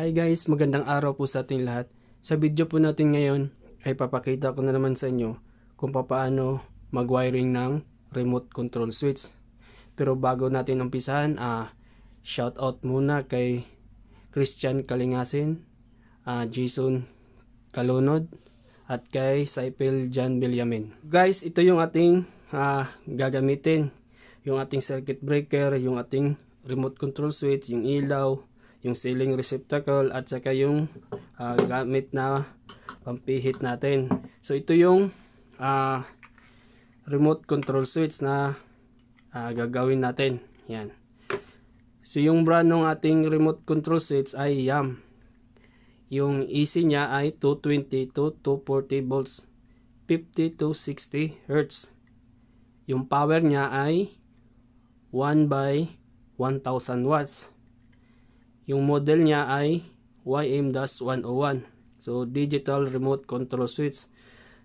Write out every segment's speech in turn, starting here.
Hi guys, magandang araw po sa ating lahat. Sa video po natin ngayon ay papakita ko na naman sa inyo kung paano mag-wiring ng remote control switch. Pero bago natin umpisahan, ah, shout out muna kay Christian Kalingasin, ah, Jason Kalunod, at kay Saipel John Villamin. Guys, ito yung ating ah, gagamitin. Yung ating circuit breaker, yung ating remote control switch, yung ilaw, yung ceiling receptacle at saka yung uh, gamit na pampihit natin. So ito yung uh, remote control switch na uh, gagawin natin. Yan. So yung brand ng ating remote control switch ay YAM. Yung EC niya ay 220 to 240 volts, 50 to 60 hertz. Yung power niya ay 1 by 1000 watts. Yung model niya ay YM-101. So, digital remote control switch.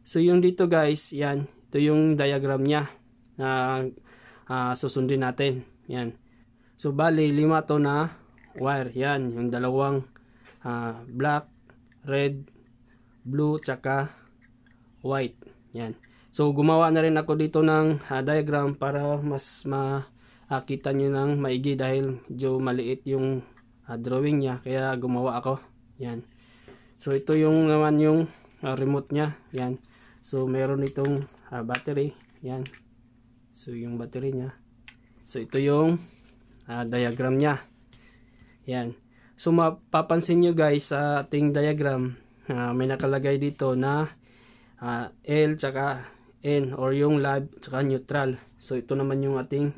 So, yung dito guys, yan. Ito yung diagram niya na uh, susundin natin. Yan. So, bali, lima to na wire. Yan, yung dalawang uh, black, red, blue, tsaka white. Yan. So, gumawa na rin ako dito ng uh, diagram para mas makita nyo ng maigi dahil jo maliit yung uh, drawing niya kaya gumawa ako yan so ito yung naman yung uh, remote niya yan so meron itong uh, battery yan so yung battery niya so ito yung uh, diagram niya yan so mapapansin nyo guys sa ating diagram uh, may nakalagay dito na uh, L tsaka N or yung live tsaka neutral so ito naman yung ating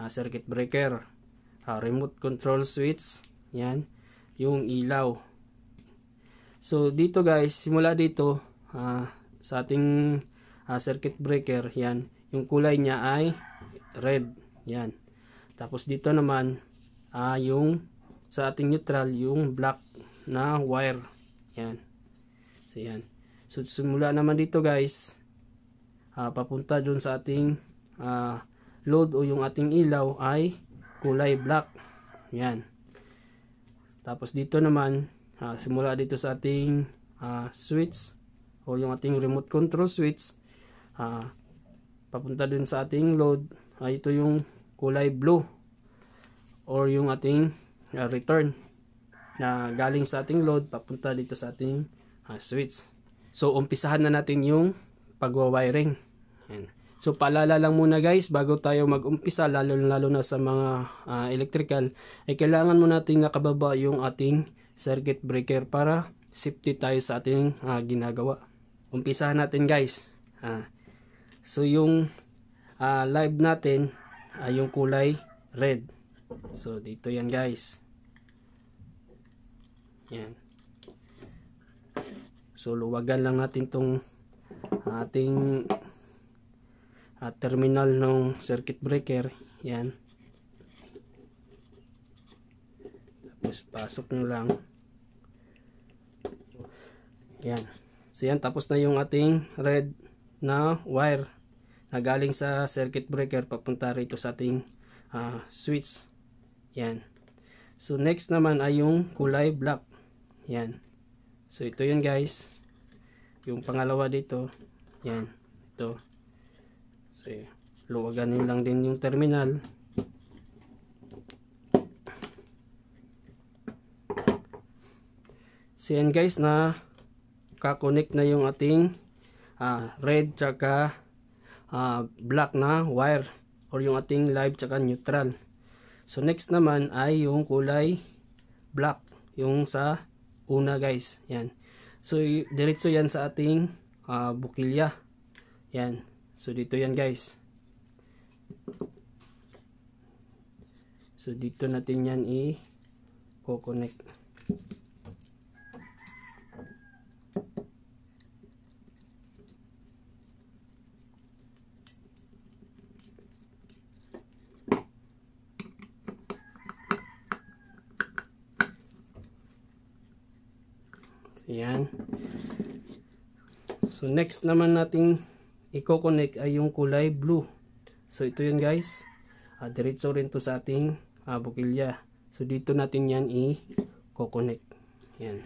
uh, circuit breaker uh, remote control switch yan. Yung ilaw. So, dito guys, simula dito, uh, sa ating uh, circuit breaker, yan. Yung kulay niya ay red. Yan. Tapos dito naman, uh, yung sa ating neutral, yung black na wire. Yan. So, yan. So, simula naman dito guys, uh, papunta dun sa ating uh, load o yung ating ilaw ay kulay black. Yan. Tapos dito naman, uh, simula dito sa ating uh, switch o yung ating remote control switch, uh, papunta dun sa ating load, uh, ito yung kulay blue or yung ating uh, return na galing sa ating load papunta dito sa ating uh, switch. So umpisahan na natin yung pagwa-wiring. Ayan. So paalala lang muna guys bago tayo mag-umpisa lalo lalo na sa mga uh, electrical ay kailangan muna nating nakababa yung ating circuit breaker para safety tayo sa ating uh, ginagawa. Umpisahan natin guys. Uh, so yung uh, live natin ay uh, yung kulay red. So dito yan guys. Yan. So luwagan lang natin tong ating at ah, terminal ng circuit breaker yan tapos pasok nyo lang yan so yan tapos na yung ating red na wire na galing sa circuit breaker papunta rito sa ating uh, switch yan so next naman ay yung kulay black yan so ito yun guys yung pangalawa dito yan ito kasi luwaganin lang din yung terminal. So yan guys na kakonek na yung ating uh, red tsaka uh, black na wire or yung ating live tsaka neutral. So next naman ay yung kulay black yung sa una guys. Yan. So diretso yan sa ating uh, bukilya. Yan. So, dito yan guys. So, dito natin yan i connect Ayan. So, next naman nating i-connect ay yung kulay blue. So ito yun guys. Uh, diretso rin to sa ating uh, bukilya. So dito natin yan i-connect. Yan.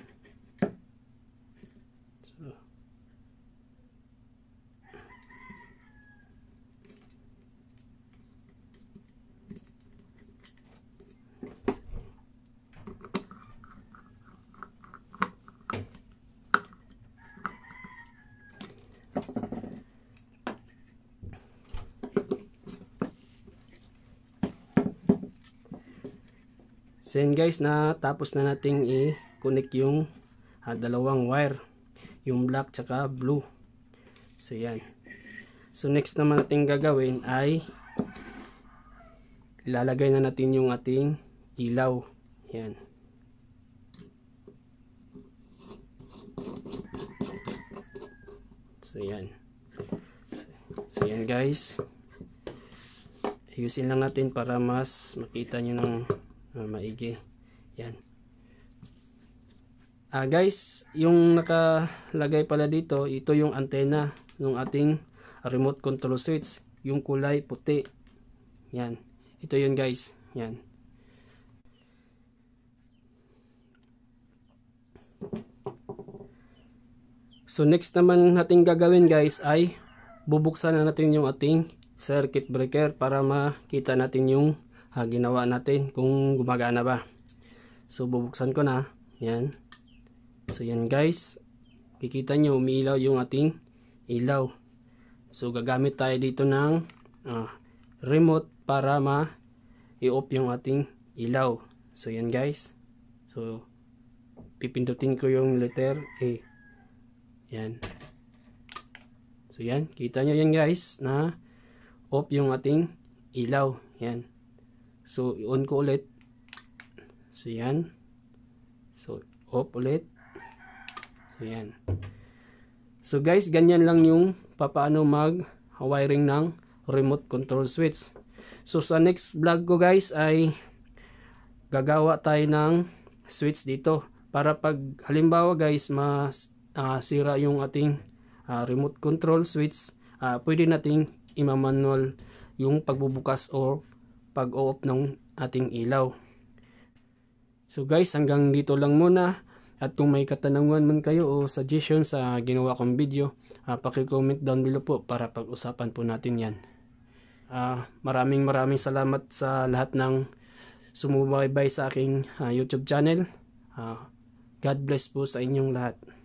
So yan guys, natapos na nating i-connect yung ah, dalawang wire. Yung black tsaka blue. So yan. So next naman nating gagawin ay ilalagay na natin yung ating ilaw. Yan. So yan. So yan guys. Ayusin lang natin para mas makita nyo ng uh, maigi yan ah uh, guys yung nakalagay pala dito ito yung antena ng ating remote control switch yung kulay puti yan ito yun guys yan So next naman natin gagawin guys ay bubuksan na natin yung ating circuit breaker para makita natin yung ha, ah, ginawa natin kung gumagana ba so bubuksan ko na yan so yan guys kikita nyo umiilaw yung ating ilaw so gagamit tayo dito ng uh, remote para ma i-off yung ating ilaw so yan guys so pipindutin ko yung letter A yan so yan kita nyo yan guys na off yung ating ilaw yan So, i-on ko ulit. So, yan. So, off ulit. So, yan. So, guys, ganyan lang yung papaano mag-wiring ng remote control switch. So, sa next vlog ko, guys, ay gagawa tayo ng switch dito. Para pag, halimbawa, guys, masira ah, uh, yung ating uh, remote control switch, uh, pwede nating imamanual yung pagbubukas or pag-o-off ng ating ilaw. So guys, hanggang dito lang muna. At kung may katanungan man kayo o suggestion sa ginawa kong video, uh, paki-comment down below po para pag-usapan po natin 'yan. Uh, maraming maraming salamat sa lahat ng sumubaybay sa aking uh, YouTube channel. Uh, God bless po sa inyong lahat.